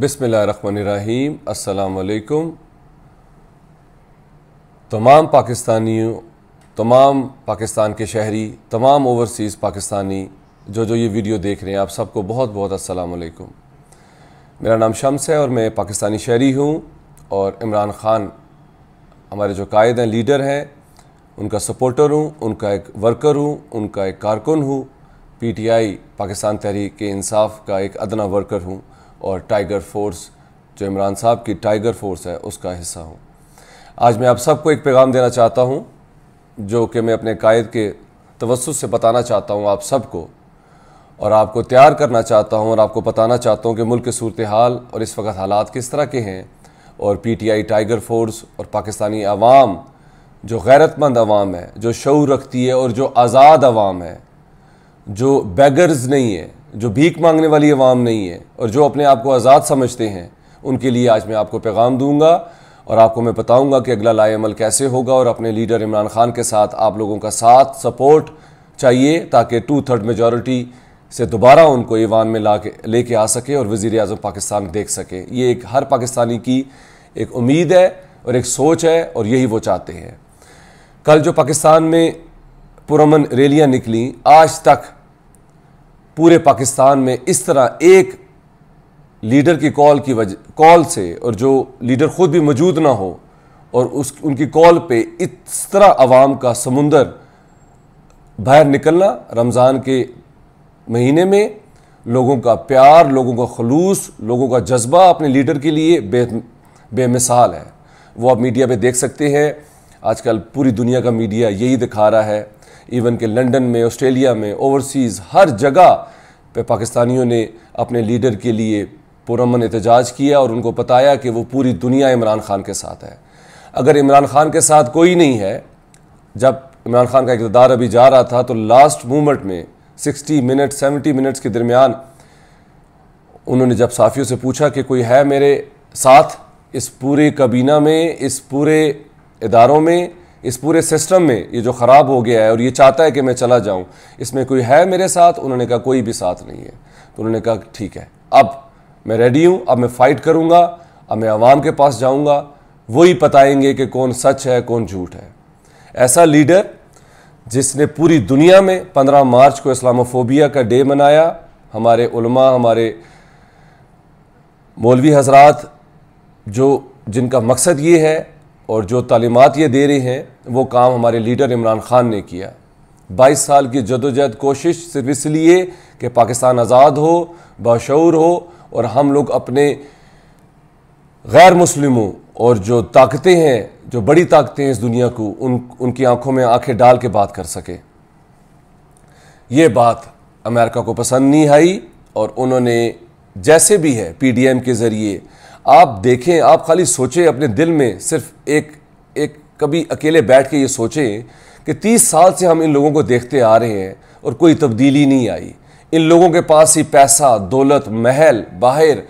बिसमीम असलकुम तमाम पाकिस्तानियों तमाम पाकिस्तान के शहरी तमाम ओवरसीज़ पाकिस्तानी जो जो ये वीडियो देख रहे हैं आप सबको बहुत बहुत असलकुम मेरा नाम शम्स है और मैं पाकिस्तानी शहरी हूँ और इमरान ख़ान हमारे जो कायद हैं लीडर हैं उनका सपोर्टर हूँ उनका एक वर्कर हूँ उनका एक कारकुन हूँ आई पाकिस्तान तहरीक इंसाफ का एक अदना वर्कर हूँ और टाइगर फोर्स जो इमरान साहब की टाइगर फोर्स है उसका हिस्सा हूँ आज मैं आप सबको एक पैगाम देना चाहता हूँ जो कि मैं अपने कायद के तवस से बताना चाहता हूँ आप सबको और आपको तैयार करना चाहता हूँ और आपको बताना चाहता हूँ कि मुल्क की सूरत हाल और इस वक्त हालात किस तरह के हैं और पीटीआई टाइगर फोर्स और पाकिस्तानी आवाम जो गैरतमंद आवाम है जो शौर रखती है और जो आज़ाद आवाम है जो बैगर्स नहीं है जो भीख मांगने वाली अवाम नहीं है और जो अपने आप को आज़ाद समझते हैं उनके लिए आज मैं आपको पैगाम दूंगा और आपको मैं बताऊंगा कि अगला लाएमल कैसे होगा और अपने लीडर इमरान खान के साथ आप लोगों का साथ सपोर्ट चाहिए ताकि टू थर्ड मेजॉरिटी से दोबारा उनको ईवान में ला के ले आ सके और वज़ी अजम पाकिस्तान देख सके ये एक हर पाकिस्तानी की एक उम्मीद है और एक सोच है और यही वो चाहते हैं कल जो पाकिस्तान में पुरमन रैलियाँ निकली आज तक पूरे पाकिस्तान में इस तरह एक लीडर की कॉल की वजह कॉल से और जो लीडर ख़ुद भी मौजूद ना हो और उस उनकी कॉल पे इस तरह आवाम का समुंदर बाहर निकलना रमज़ान के महीने में लोगों का प्यार लोगों का खलूस लोगों का जज्बा अपने लीडर के लिए बे बेमिसाल है वो आप मीडिया पे देख सकते हैं आजकल पूरी दुनिया का मीडिया यही दिखा रहा है इवन के लंदन में ऑस्ट्रेलिया में ओवरसीज़ हर जगह पे पाकिस्तानियों ने अपने लीडर के लिए पुरमन एहतजाज किया और उनको बताया कि वो पूरी दुनिया इमरान खान के साथ है अगर इमरान खान के साथ कोई नहीं है जब इमरान खान का इकतदार अभी जा रहा था तो लास्ट मूमेंट में 60 मिनट 70 मिनट्स के दरमियान उन्होंने जब साफियों से पूछा कि कोई है मेरे साथ इस पूरे कबीना में इस पूरे इदारों में इस पूरे सिस्टम में ये जो ख़राब हो गया है और ये चाहता है कि मैं चला जाऊँ इसमें कोई है मेरे साथ उन्होंने कहा कोई भी साथ नहीं है तो उन्होंने कहा ठीक है अब मैं रेडी हूँ अब मैं फ़ाइट करूँगा अब मैं आवाम के पास जाऊँगा वही बताएंगे कि कौन सच है कौन झूठ है ऐसा लीडर जिसने पूरी दुनिया में पंद्रह मार्च को इस्लामोफोबिया का डे मनाया हमारे उलमा हमारे मौलवी हजरात जो जिनका मकसद ये है और जो तालीमत ये दे रही हैं वो काम हमारे लीडर इमरान ख़ान ने किया बाईस साल की जदोजहद कोशिश सिर्फ इसलिए कि पाकिस्तान आज़ाद हो बशूर हो और हम लोग अपने गैर मुस्लिमों और जो ताकतें हैं जो बड़ी ताकतें हैं इस दुनिया को उन उनकी आंखों में आंखें डाल के बात कर सकें ये बात अमेरिका को पसंद नहीं आई और उन्होंने जैसे भी है पीडीएम के ज़रिए आप देखें आप खाली सोचें अपने दिल में सिर्फ एक एक कभी अकेले बैठ के ये सोचें कि तीस साल से हम इन लोगों को देखते आ रहे हैं और कोई तब्दीली नहीं आई इन लोगों के पास ही पैसा दौलत महल बाहर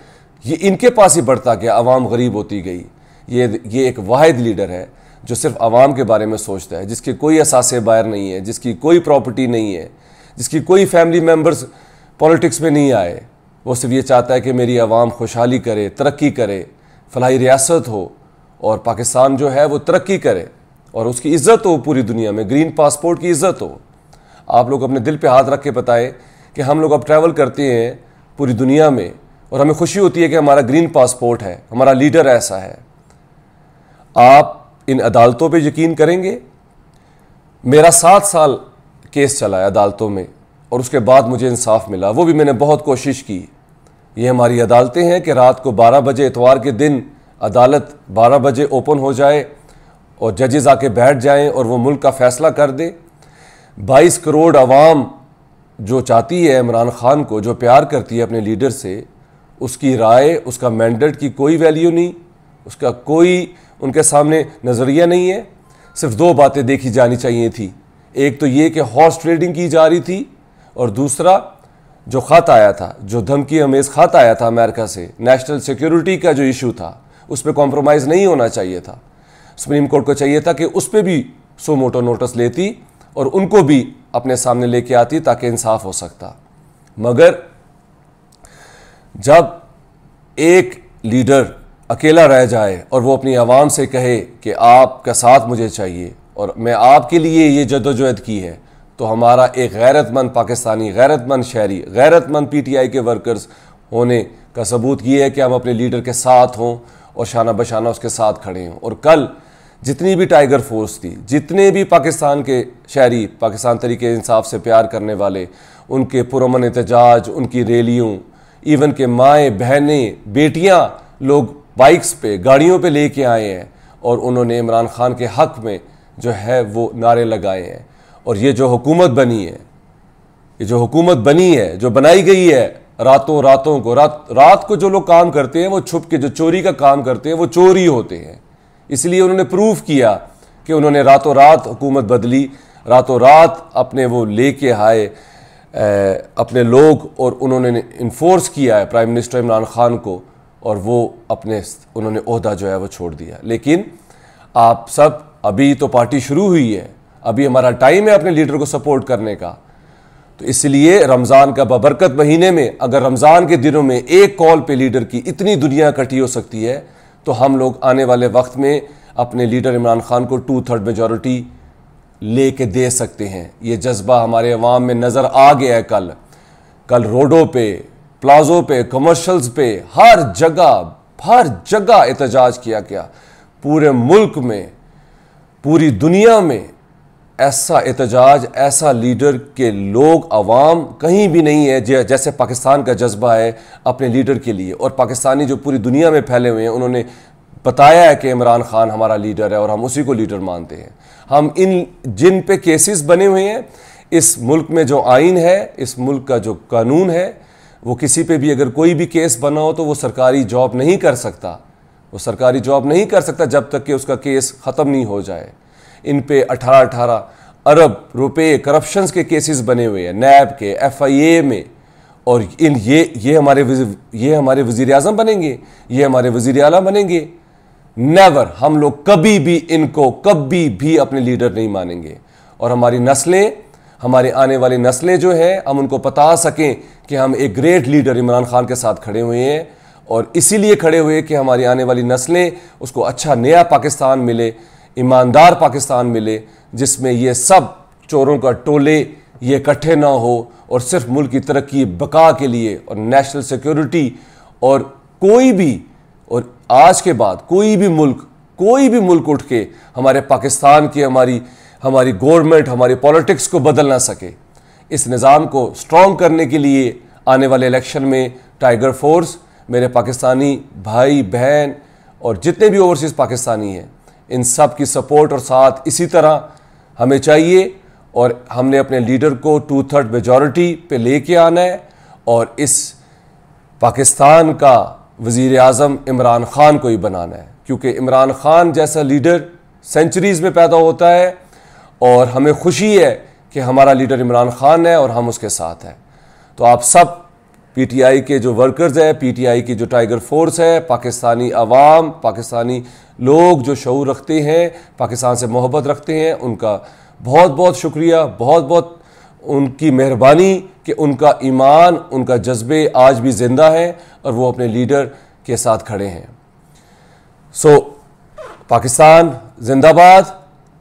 ये इनके पास ही बढ़ता गया आवाम गरीब होती गई ये ये एक वाद लीडर है जो सिर्फ आवाम के बारे में सोचता है जिसके कोई असास बाहर नहीं है जिसकी कोई प्रॉपर्टी नहीं है जिसकी कोई फैमिली मेम्बर्स पॉलिटिक्स में नहीं आए वो सिर्फ ये चाहता है कि मेरी आवाम खुशहाली करे तरक्की करे फलाही रियासत हो और पाकिस्तान जो है वो तरक्की करे और उसकी इज़्ज़त हो पूरी दुनिया में ग्रीन पासपोर्ट की इज़्ज़त हो आप लोग अपने दिल पे हाथ रख के बताएं कि हम लोग अब ट्रैवल करते हैं पूरी दुनिया में और हमें खुशी होती है कि हमारा ग्रीन पासपोर्ट है हमारा लीडर ऐसा है आप इन अदालतों पे यकीन करेंगे मेरा सात साल केस चला है अदालतों में और उसके बाद मुझे इंसाफ मिला वो भी मैंने बहुत कोशिश की ये हमारी अदालतें हैं कि रात को 12 बजे इतवार के दिन अदालत 12 बजे ओपन हो जाए और जजेज आके बैठ जाएं और वो मुल्क का फैसला कर दे 22 करोड़ आवाम जो चाहती है इमरान ख़ान को जो प्यार करती है अपने लीडर से उसकी राय उसका मैंडेट की कोई वैल्यू नहीं उसका कोई उनके सामने नज़रिया नहीं है सिर्फ दो बातें देखी जानी चाहिए थी एक तो ये कि हॉर्स ट्रेडिंग की जा रही थी और दूसरा जो ख़त आया था जो धमकी अमेज़ ख़त आया था अमेरिका से नेशनल सिक्योरिटी का जो इशू था उस पर कॉम्प्रोमाइज़ नहीं होना चाहिए था सुप्रीम कोर्ट को चाहिए था कि उस पर भी सो मोटो नोटिस लेती और उनको भी अपने सामने लेके आती ताकि इंसाफ हो सकता मगर जब एक लीडर अकेला रह जाए और वो अपनी आवाम से कहे कि आपका साथ मुझे चाहिए और मैं आपके लिए ये जदोजहद की है तो हमारा एक गैरतमंद पाकिस्तानी गैरतमंद शहरी गैरतमंद पीटीआई के वर्कर्स होने का सबूत ये है कि हम अपने लीडर के साथ हों और शाना बशाना उसके साथ खड़े हों और कल जितनी भी टाइगर फोर्स थी जितने भी पाकिस्तान के शहरी पाकिस्तान तरीके इंसाफ से प्यार करने वाले उनके पुरमन एहतजाज उनकी रैलियों इवन के माएँ बहनें बेटियाँ लोग बाइक्स पे गाड़ियों पे लेके आए हैं और उन्होंने इमरान खान के हक में जो है वो नारे लगाए हैं और ये जो हुकूमत बनी है ये जो हुकूमत बनी है जो बनाई गई है रातों रातों को रात रात को जो लोग काम करते हैं वो छुप के जो चोरी का काम करते हैं वो चोरी होते हैं इसलिए उन्होंने प्रूफ किया कि उन्होंने रातों रात हुकूमत बदली रातों रात अपने वो लेके आए अपने लोग और उन्होंने इन्फोर्स किया है प्राइम मिनिस्टर इमरान खान को और वो अपने उन्होंने अहदा जो है वो छोड़ दिया लेकिन आप सब अभी तो पार्टी शुरू हुई है अभी हमारा टाइम है अपने लीडर को सपोर्ट करने का तो इसलिए रमज़ान का बबरकत महीने में अगर रमज़ान के दिनों में एक कॉल पे लीडर की इतनी दुनिया इकट्ठी हो सकती है तो हम लोग आने वाले वक्त में अपने लीडर इमरान खान को टू थर्ड मेजॉरिटी ले के दे सकते हैं ये जज्बा हमारे अवाम में नज़र आ गया है कल कल रोडों पे प्लाजों पे कमर्शल्स पे हर जगह हर जगह एहतजाज किया गया पूरे मुल्क में पूरी दुनिया में ऐसा एहतजाज ऐसा लीडर के लोग आवाम कहीं भी नहीं है जैसे पाकिस्तान का जज्बा है अपने लीडर के लिए और पाकिस्तानी जो पूरी दुनिया में फैले हुए हैं उन्होंने बताया है कि इमरान खान हमारा लीडर है और हम उसी को लीडर मानते हैं हम इन जिन पे केसेस बने हुए हैं इस मुल्क में जो आइन है इस मुल्क का जो कानून है वो किसी पे भी अगर कोई भी केस बना हो तो वो सरकारी जॉब नहीं कर सकता वो सरकारी जॉब नहीं कर सकता जब तक कि उसका केस ख़त्म नहीं हो जाए इन पे अठारह अठारह अरब रुपए करप्शंस के केसेस बने हुए हैं नैब के एफआईए में और इन ये ये हमारे ये हमारे वजीर अजम बनेंगे ये हमारे वजीर अला बनेंगे नेवर हम लोग कभी भी इनको कभी भी अपने लीडर नहीं मानेंगे और हमारी नस्लें हमारे आने वाली नस्लें जो हैं हम उनको बता सकें कि हम एक ग्रेट लीडर इमरान खान के साथ खड़े हुए हैं और इसीलिए खड़े हुए कि हमारी आने वाली नस्लें उसको अच्छा नया पाकिस्तान मिले ईमानदार पाकिस्तान मिले जिसमें ये सब चोरों का टोले ये इकट्ठे ना हो और सिर्फ मुल्क की तरक्की बका के लिए और नेशनल सिक्योरिटी और कोई भी और आज के बाद कोई भी मुल्क कोई भी मुल्क उठ के हमारे पाकिस्तान की हमारी हमारी गवर्नमेंट हमारी पॉलिटिक्स को बदल ना सके इस निज़ाम को स्ट्रॉन्ग करने के लिए आने वाले इलेक्शन में टाइगर फोर्स मेरे पाकिस्तानी भाई बहन और जितने भी ओवरसीज़ पाकिस्तानी हैं इन सब की सपोर्ट और साथ इसी तरह हमें चाहिए और हमने अपने लीडर को टू थर्ड मेजॉरिटी पे लेके आना है और इस पाकिस्तान का वज़ी अजम इमरान ख़ान को ही बनाना है क्योंकि इमरान ख़ान जैसा लीडर सेंचुरीज़ में पैदा होता है और हमें खुशी है कि हमारा लीडर इमरान ख़ान है और हम उसके साथ हैं तो आप सब पीटीआई के जो वर्कर्स हैं पीटीआई की जो टाइगर फोर्स है पाकिस्तानी आवाम पाकिस्तानी लोग जो शूर रखते हैं पाकिस्तान से मोहब्बत रखते हैं उनका बहुत बहुत शुक्रिया बहुत बहुत उनकी मेहरबानी कि उनका ईमान उनका जज्बे आज भी ज़िंदा है और वो अपने लीडर के साथ खड़े हैं सो so, पाकिस्तान जिंदाबाद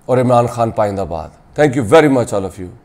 और इमरान खान पाइंदाबाद thank you very much all of you